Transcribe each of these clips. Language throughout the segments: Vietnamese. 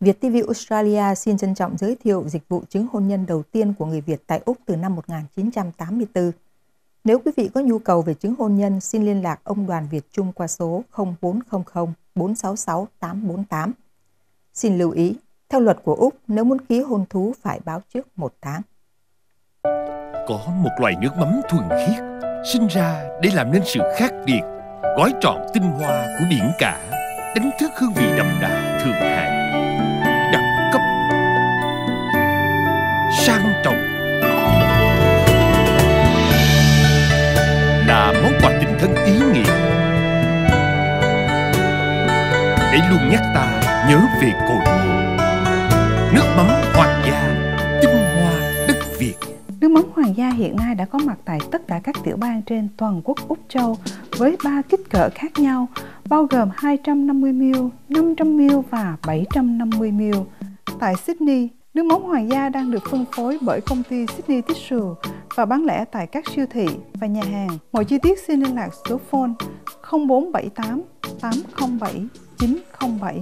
Việt TV Australia xin trân trọng giới thiệu dịch vụ chứng hôn nhân đầu tiên của người Việt tại Úc từ năm 1984. Nếu quý vị có nhu cầu về chứng hôn nhân, xin liên lạc ông Đoàn Việt Trung qua số 0400 466 848. Xin lưu ý, theo luật của Úc, nếu muốn ký hôn thú phải báo trước một tháng. Có một loài nước mắm thuần khiết, sinh ra để làm nên sự khác biệt, gói trọn tinh hoa của biển cả, đánh thức hương vị đậm đà thượng hạng thân ý nghĩa Để luôn nhắc ta nhớ về cội nguồn Nước mắm hoàng gia tinh hoa đất Việt Nước mắm hoàng gia hiện nay đã có mặt tại tất cả các tiểu bang trên toàn quốc Úc Châu với ba kích cỡ khác nhau bao gồm 250ml, 500ml và 750ml. Tại Sydney, Nước mắm Hoàng gia đang được phân phối bởi công ty Sydney Tissue và bán lẻ tại các siêu thị và nhà hàng. Mọi chi tiết xin liên lạc số phone 0478 807 907.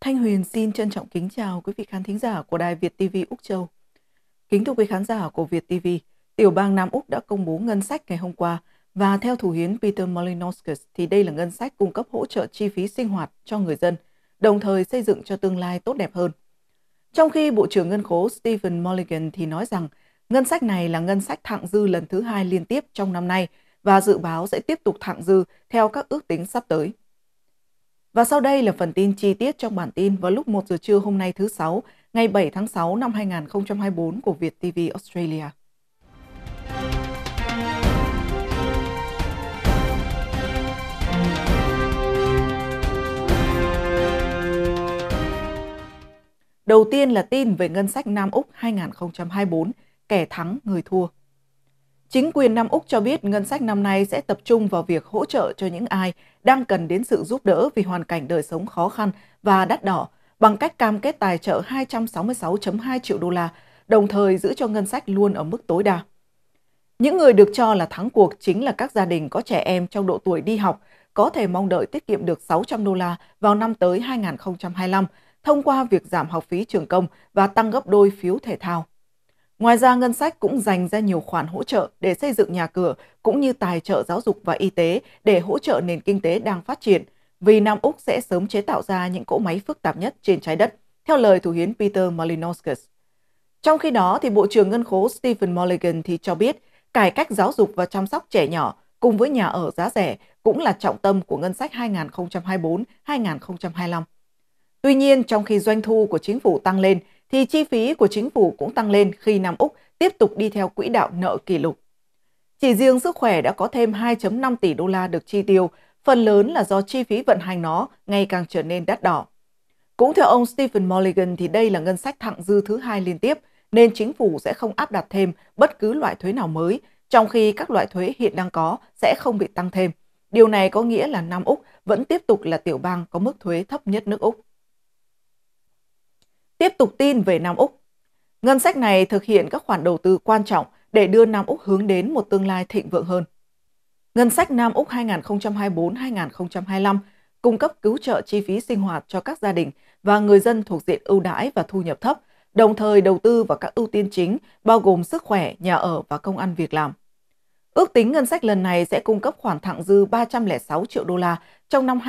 Thanh Huyền xin trân trọng kính chào quý vị khán thính giả của Đài Việt TV Úc Châu. Kính thưa quý khán giả của Việt TV, Tiểu bang Nam Úc đã công bố ngân sách ngày hôm qua và theo thủ hiến Peter Molinoskus thì đây là ngân sách cung cấp hỗ trợ chi phí sinh hoạt cho người dân, đồng thời xây dựng cho tương lai tốt đẹp hơn. Trong khi Bộ trưởng Ngân khố Stephen Mulligan thì nói rằng ngân sách này là ngân sách thặng dư lần thứ hai liên tiếp trong năm nay và dự báo sẽ tiếp tục thặng dư theo các ước tính sắp tới. Và sau đây là phần tin chi tiết trong bản tin vào lúc 1 giờ trưa hôm nay thứ Sáu, ngày 7 tháng 6 năm 2024 của Việt TV Australia. Đầu tiên là tin về ngân sách Nam Úc 2024, kẻ thắng người thua. Chính quyền Nam Úc cho biết ngân sách năm nay sẽ tập trung vào việc hỗ trợ cho những ai đang cần đến sự giúp đỡ vì hoàn cảnh đời sống khó khăn và đắt đỏ bằng cách cam kết tài trợ 266.2 triệu đô la, đồng thời giữ cho ngân sách luôn ở mức tối đa. Những người được cho là thắng cuộc chính là các gia đình có trẻ em trong độ tuổi đi học, có thể mong đợi tiết kiệm được 600 đô la vào năm tới 2025 thông qua việc giảm học phí trường công và tăng gấp đôi phiếu thể thao. Ngoài ra, ngân sách cũng dành ra nhiều khoản hỗ trợ để xây dựng nhà cửa, cũng như tài trợ giáo dục và y tế để hỗ trợ nền kinh tế đang phát triển, vì Nam Úc sẽ sớm chế tạo ra những cỗ máy phức tạp nhất trên trái đất, theo lời Thủ hiến Peter Malinowskis. Trong khi đó, thì Bộ trưởng Ngân khố Stephen Mulligan thì cho biết cải cách giáo dục và chăm sóc trẻ nhỏ cùng với nhà ở giá rẻ cũng là trọng tâm của ngân sách 2024-2025. Tuy nhiên, trong khi doanh thu của chính phủ tăng lên, thì chi phí của chính phủ cũng tăng lên khi Nam Úc tiếp tục đi theo quỹ đạo nợ kỷ lục. Chỉ riêng sức khỏe đã có thêm 2.5 tỷ đô la được chi tiêu, phần lớn là do chi phí vận hành nó ngày càng trở nên đắt đỏ. Cũng theo ông Stephen Mulligan thì đây là ngân sách thặng dư thứ hai liên tiếp, nên chính phủ sẽ không áp đặt thêm bất cứ loại thuế nào mới, trong khi các loại thuế hiện đang có sẽ không bị tăng thêm. Điều này có nghĩa là Nam Úc vẫn tiếp tục là tiểu bang có mức thuế thấp nhất nước Úc. Tiếp tục tin về Nam Úc. Ngân sách này thực hiện các khoản đầu tư quan trọng để đưa Nam Úc hướng đến một tương lai thịnh vượng hơn. Ngân sách Nam Úc 2024-2025 cung cấp cứu trợ chi phí sinh hoạt cho các gia đình và người dân thuộc diện ưu đãi và thu nhập thấp, đồng thời đầu tư vào các ưu tiên chính bao gồm sức khỏe, nhà ở và công ăn việc làm. Ước tính ngân sách lần này sẽ cung cấp khoản thặng dư 306 triệu đô la trong năm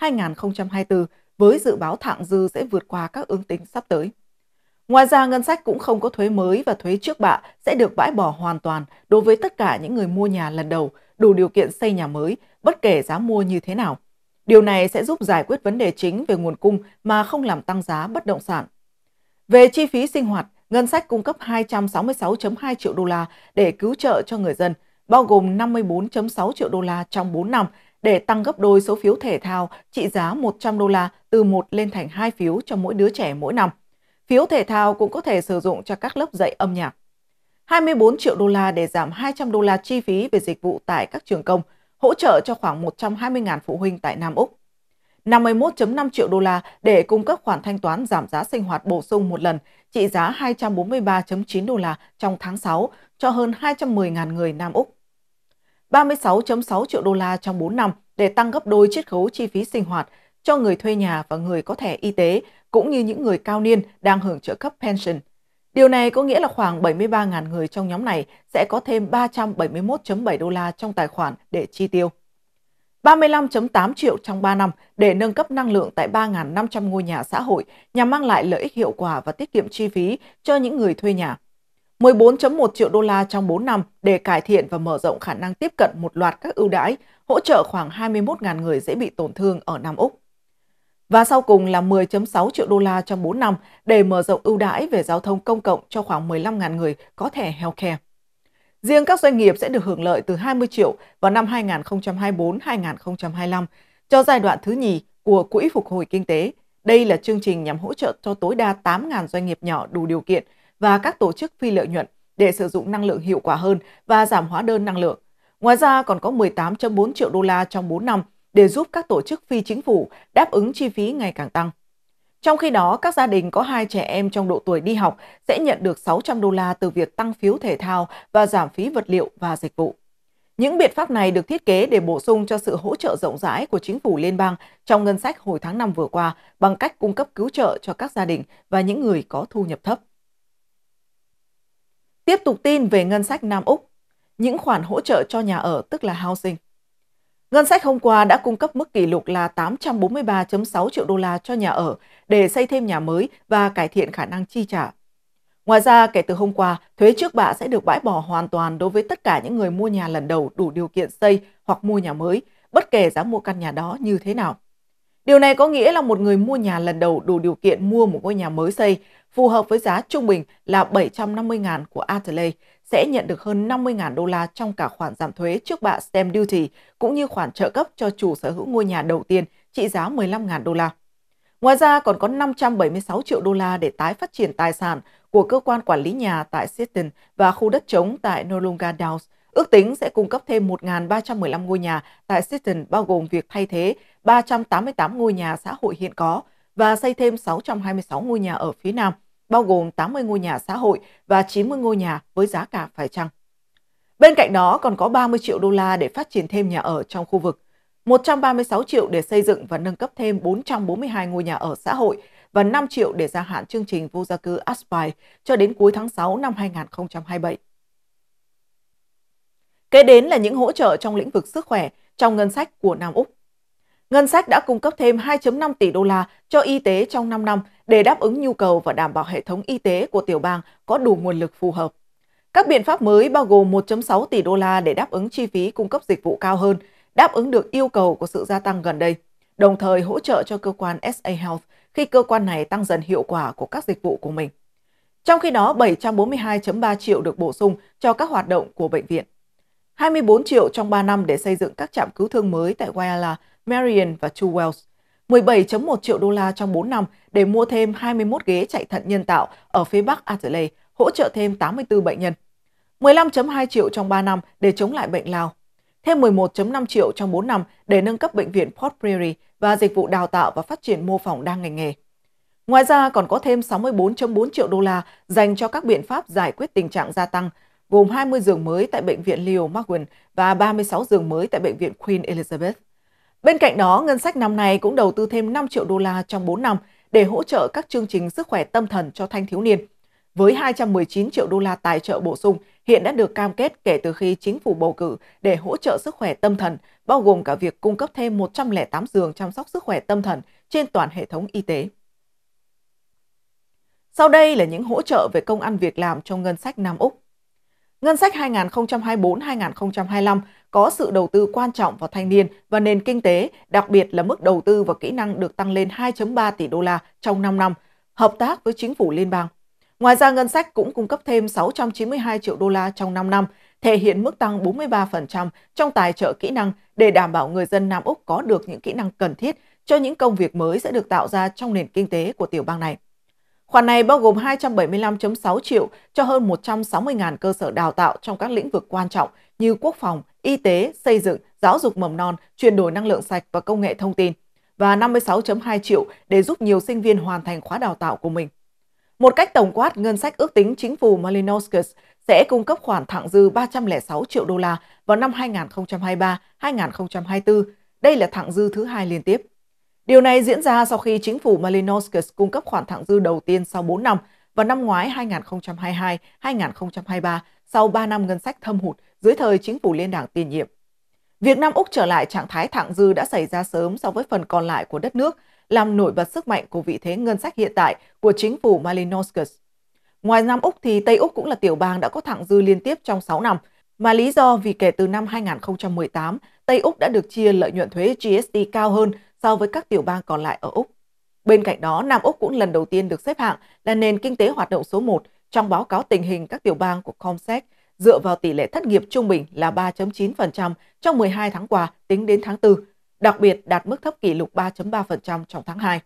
2023-2024 với dự báo thạng dư sẽ vượt qua các ước tính sắp tới. Ngoài ra, ngân sách cũng không có thuế mới và thuế trước bạ sẽ được bãi bỏ hoàn toàn đối với tất cả những người mua nhà lần đầu, đủ điều kiện xây nhà mới, bất kể giá mua như thế nào. Điều này sẽ giúp giải quyết vấn đề chính về nguồn cung mà không làm tăng giá bất động sản. Về chi phí sinh hoạt, ngân sách cung cấp 266.2 triệu đô la để cứu trợ cho người dân, bao gồm 54.6 triệu đô la trong 4 năm để tăng gấp đôi số phiếu thể thao trị giá 100 đô la từ 1 lên thành 2 phiếu cho mỗi đứa trẻ mỗi năm. Phiếu thể thao cũng có thể sử dụng cho các lớp dạy âm nhạc. 24 triệu đô la để giảm 200 đô la chi phí về dịch vụ tại các trường công, hỗ trợ cho khoảng 120.000 phụ huynh tại Nam Úc. 51.5 triệu đô la để cung cấp khoản thanh toán giảm giá sinh hoạt bổ sung một lần trị giá 243.9 đô la trong tháng 6 cho hơn 210.000 người Nam Úc. 36.6 triệu đô la trong 4 năm để tăng gấp đôi chiết khấu chi phí sinh hoạt cho người thuê nhà và người có thẻ y tế, cũng như những người cao niên đang hưởng trợ cấp pension. Điều này có nghĩa là khoảng 73.000 người trong nhóm này sẽ có thêm 371.7 đô la trong tài khoản để chi tiêu. 35.8 triệu trong 3 năm để nâng cấp năng lượng tại 3.500 ngôi nhà xã hội nhằm mang lại lợi ích hiệu quả và tiết kiệm chi phí cho những người thuê nhà. 14.1 triệu đô la trong 4 năm để cải thiện và mở rộng khả năng tiếp cận một loạt các ưu đãi, hỗ trợ khoảng 21.000 người dễ bị tổn thương ở Nam Úc. Và sau cùng là 10.6 triệu đô la trong 4 năm để mở rộng ưu đãi về giao thông công cộng cho khoảng 15.000 người có thẻ healthcare. Riêng các doanh nghiệp sẽ được hưởng lợi từ 20 triệu vào năm 2024-2025 cho giai đoạn thứ nhì của Quỹ Phục hồi Kinh tế. Đây là chương trình nhằm hỗ trợ cho tối đa 8.000 doanh nghiệp nhỏ đủ điều kiện – và các tổ chức phi lợi nhuận để sử dụng năng lượng hiệu quả hơn và giảm hóa đơn năng lượng. Ngoài ra còn có 18.4 triệu đô la trong 4 năm để giúp các tổ chức phi chính phủ đáp ứng chi phí ngày càng tăng. Trong khi đó, các gia đình có hai trẻ em trong độ tuổi đi học sẽ nhận được 600 đô la từ việc tăng phiếu thể thao và giảm phí vật liệu và dịch vụ. Những biện pháp này được thiết kế để bổ sung cho sự hỗ trợ rộng rãi của chính phủ liên bang trong ngân sách hồi tháng 5 vừa qua bằng cách cung cấp cứu trợ cho các gia đình và những người có thu nhập thấp. Tiếp tục tin về ngân sách Nam Úc, những khoản hỗ trợ cho nhà ở tức là housing. Ngân sách hôm qua đã cung cấp mức kỷ lục là 843.6 triệu đô la cho nhà ở để xây thêm nhà mới và cải thiện khả năng chi trả. Ngoài ra, kể từ hôm qua, thuế trước bạ sẽ được bãi bỏ hoàn toàn đối với tất cả những người mua nhà lần đầu đủ điều kiện xây hoặc mua nhà mới, bất kể giá mua căn nhà đó như thế nào. Điều này có nghĩa là một người mua nhà lần đầu đủ điều kiện mua một ngôi nhà mới xây phù hợp với giá trung bình là 750.000 của Atley sẽ nhận được hơn 50.000 đô la trong cả khoản giảm thuế trước bạ stamp duty cũng như khoản trợ cấp cho chủ sở hữu ngôi nhà đầu tiên trị giá 15.000 đô la. Ngoài ra còn có 576 triệu đô la để tái phát triển tài sản của cơ quan quản lý nhà tại Seaton và khu đất trống tại Nolunga Downs, ước tính sẽ cung cấp thêm 1.315 ngôi nhà tại Seaton bao gồm việc thay thế 388 ngôi nhà xã hội hiện có và xây thêm 626 ngôi nhà ở phía Nam, bao gồm 80 ngôi nhà xã hội và 90 ngôi nhà với giá cả phải chăng. Bên cạnh đó còn có 30 triệu đô la để phát triển thêm nhà ở trong khu vực, 136 triệu để xây dựng và nâng cấp thêm 442 ngôi nhà ở xã hội và 5 triệu để gia hạn chương trình vô gia cư Aspire cho đến cuối tháng 6 năm 2027. Kế đến là những hỗ trợ trong lĩnh vực sức khỏe trong ngân sách của Nam Úc ngân sách đã cung cấp thêm 2.5 tỷ đô la cho y tế trong 5 năm để đáp ứng nhu cầu và đảm bảo hệ thống y tế của tiểu bang có đủ nguồn lực phù hợp. Các biện pháp mới bao gồm 1.6 tỷ đô la để đáp ứng chi phí cung cấp dịch vụ cao hơn, đáp ứng được yêu cầu của sự gia tăng gần đây, đồng thời hỗ trợ cho cơ quan SA Health khi cơ quan này tăng dần hiệu quả của các dịch vụ của mình. Trong khi đó, 742.3 triệu được bổ sung cho các hoạt động của bệnh viện. 24 triệu trong 3 năm để xây dựng các trạm cứu thương mới tại Guayala. Marion và Chu Wells 17.1 triệu đô la trong 4 năm để mua thêm 21 ghế chạy thận nhân tạo ở phía Bắc Adelaide, hỗ trợ thêm 84 bệnh nhân. 15.2 triệu trong 3 năm để chống lại bệnh lao. Thêm 11.5 triệu trong 4 năm để nâng cấp bệnh viện Port Prairie và dịch vụ đào tạo và phát triển mô phỏng đa ngành nghề. Ngoài ra còn có thêm 64.4 triệu đô la dành cho các biện pháp giải quyết tình trạng gia tăng, gồm 20 giường mới tại bệnh viện Leo McGuinn và 36 giường mới tại bệnh viện Queen Elizabeth. Bên cạnh đó, ngân sách năm nay cũng đầu tư thêm 5 triệu đô la trong 4 năm để hỗ trợ các chương trình sức khỏe tâm thần cho thanh thiếu niên. Với 219 triệu đô la tài trợ bổ sung hiện đã được cam kết kể từ khi chính phủ bầu cử để hỗ trợ sức khỏe tâm thần, bao gồm cả việc cung cấp thêm 108 giường chăm sóc sức khỏe tâm thần trên toàn hệ thống y tế. Sau đây là những hỗ trợ về công ăn việc làm trong ngân sách Nam Úc. Ngân sách 2024-2025 có sự đầu tư quan trọng vào thanh niên và nền kinh tế, đặc biệt là mức đầu tư và kỹ năng được tăng lên 2.3 tỷ đô la trong 5 năm, hợp tác với chính phủ liên bang. Ngoài ra, ngân sách cũng cung cấp thêm 692 triệu đô la trong 5 năm, thể hiện mức tăng 43% trong tài trợ kỹ năng để đảm bảo người dân Nam Úc có được những kỹ năng cần thiết cho những công việc mới sẽ được tạo ra trong nền kinh tế của tiểu bang này. Khoản này bao gồm 275.6 triệu cho hơn 160.000 cơ sở đào tạo trong các lĩnh vực quan trọng như quốc phòng, y tế, xây dựng, giáo dục mầm non, chuyển đổi năng lượng sạch và công nghệ thông tin và 56.2 triệu để giúp nhiều sinh viên hoàn thành khóa đào tạo của mình. Một cách tổng quát, ngân sách ước tính chính phủ Malinowskis sẽ cung cấp khoản thặng dư 306 triệu đô la vào năm 2023-2024. Đây là thặng dư thứ hai liên tiếp. Điều này diễn ra sau khi chính phủ Malinowskis cung cấp khoản thặng dư đầu tiên sau 4 năm vào năm ngoái 2022-2023 sau 3 năm ngân sách thâm hụt dưới thời chính phủ liên đảng tiền nhiệm. Việc Nam Úc trở lại trạng thái thẳng dư đã xảy ra sớm so với phần còn lại của đất nước, làm nổi bật sức mạnh của vị thế ngân sách hiện tại của chính phủ Malinowskis. Ngoài Nam Úc thì Tây Úc cũng là tiểu bang đã có thẳng dư liên tiếp trong 6 năm, mà lý do vì kể từ năm 2018, Tây Úc đã được chia lợi nhuận thuế GST cao hơn so với các tiểu bang còn lại ở Úc. Bên cạnh đó, Nam Úc cũng lần đầu tiên được xếp hạng là nền kinh tế hoạt động số 1 trong báo cáo tình hình các tiểu bang của COMSEC dựa vào tỷ lệ thất nghiệp trung bình là 3.9% trong 12 tháng qua tính đến tháng 4, đặc biệt đạt mức thấp kỷ lục 3.3% trong tháng 2.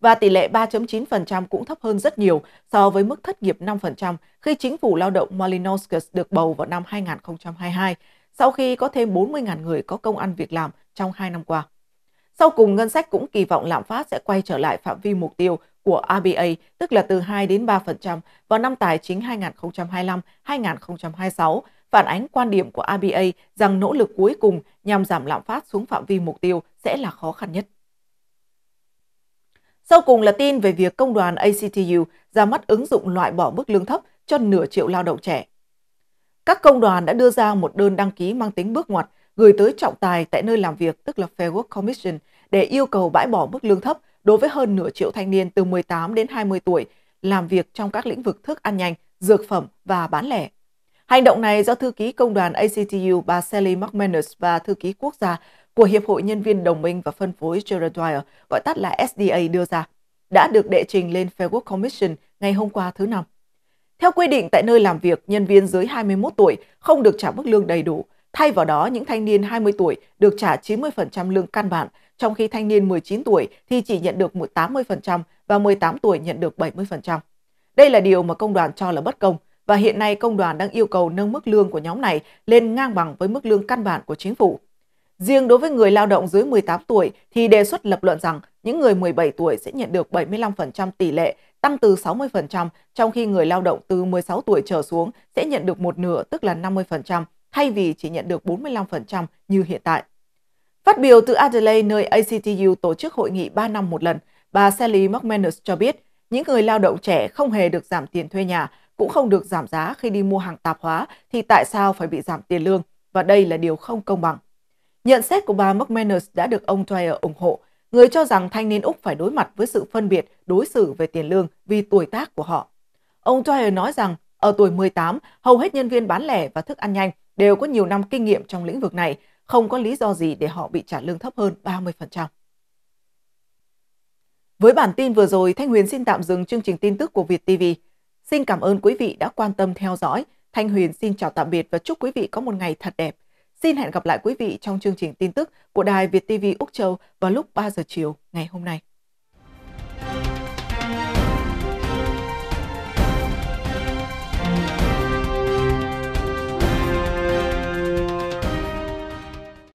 Và tỷ lệ 3.9% cũng thấp hơn rất nhiều so với mức thất nghiệp 5% khi chính phủ lao động Malinowskis được bầu vào năm 2022, sau khi có thêm 40.000 người có công ăn việc làm trong 2 năm qua. Sau cùng, ngân sách cũng kỳ vọng lạm phát sẽ quay trở lại phạm vi mục tiêu của RBA, tức là từ 2 đến 3% vào năm tài chính 2025-2026, phản ánh quan điểm của RBA rằng nỗ lực cuối cùng nhằm giảm lạm phát xuống phạm vi mục tiêu sẽ là khó khăn nhất. Sau cùng là tin về việc công đoàn ACTU ra mắt ứng dụng loại bỏ mức lương thấp cho nửa triệu lao động trẻ. Các công đoàn đã đưa ra một đơn đăng ký mang tính bước ngoặt gửi tới trọng tài tại nơi làm việc, tức là Fair Work Commission, để yêu cầu bãi bỏ mức lương thấp đối với hơn nửa triệu thanh niên từ 18 đến 20 tuổi làm việc trong các lĩnh vực thức ăn nhanh, dược phẩm và bán lẻ. Hành động này do thư ký công đoàn ACTU bà Sally McManus và thư ký quốc gia của Hiệp hội Nhân viên Đồng minh và Phân phối Gerard Dwyer, gọi tắt là SDA đưa ra, đã được đệ trình lên Fair Work Commission ngày hôm qua thứ Năm. Theo quy định tại nơi làm việc, nhân viên dưới 21 tuổi không được trả mức lương đầy đủ, thay vào đó những thanh niên 20 tuổi được trả 90% lương căn bản trong khi thanh niên 19 tuổi thì chỉ nhận được 80% và 18 tuổi nhận được 70%. Đây là điều mà công đoàn cho là bất công và hiện nay công đoàn đang yêu cầu nâng mức lương của nhóm này lên ngang bằng với mức lương căn bản của chính phủ. Riêng đối với người lao động dưới 18 tuổi thì đề xuất lập luận rằng những người 17 tuổi sẽ nhận được 75% tỷ lệ, tăng từ 60%, trong khi người lao động từ 16 tuổi trở xuống sẽ nhận được một nửa, tức là 50%, thay vì chỉ nhận được 45% như hiện tại. Phát biểu từ Adelaide, nơi ACTU tổ chức hội nghị 3 năm một lần, bà Sally McManus cho biết những người lao động trẻ không hề được giảm tiền thuê nhà, cũng không được giảm giá khi đi mua hàng tạp hóa thì tại sao phải bị giảm tiền lương, và đây là điều không công bằng. Nhận xét của bà McManus đã được ông Dwyer ủng hộ, người cho rằng thanh niên Úc phải đối mặt với sự phân biệt đối xử về tiền lương vì tuổi tác của họ. Ông Dwyer nói rằng ở tuổi 18, hầu hết nhân viên bán lẻ và thức ăn nhanh đều có nhiều năm kinh nghiệm trong lĩnh vực này không có lý do gì để họ bị trả lương thấp hơn 30%. Với bản tin vừa rồi, Thanh Huyền xin tạm dừng chương trình tin tức của Việt TV. Xin cảm ơn quý vị đã quan tâm theo dõi. Thanh Huyền xin chào tạm biệt và chúc quý vị có một ngày thật đẹp. Xin hẹn gặp lại quý vị trong chương trình tin tức của Đài Việt TV Úc Châu vào lúc 3 giờ chiều ngày hôm nay.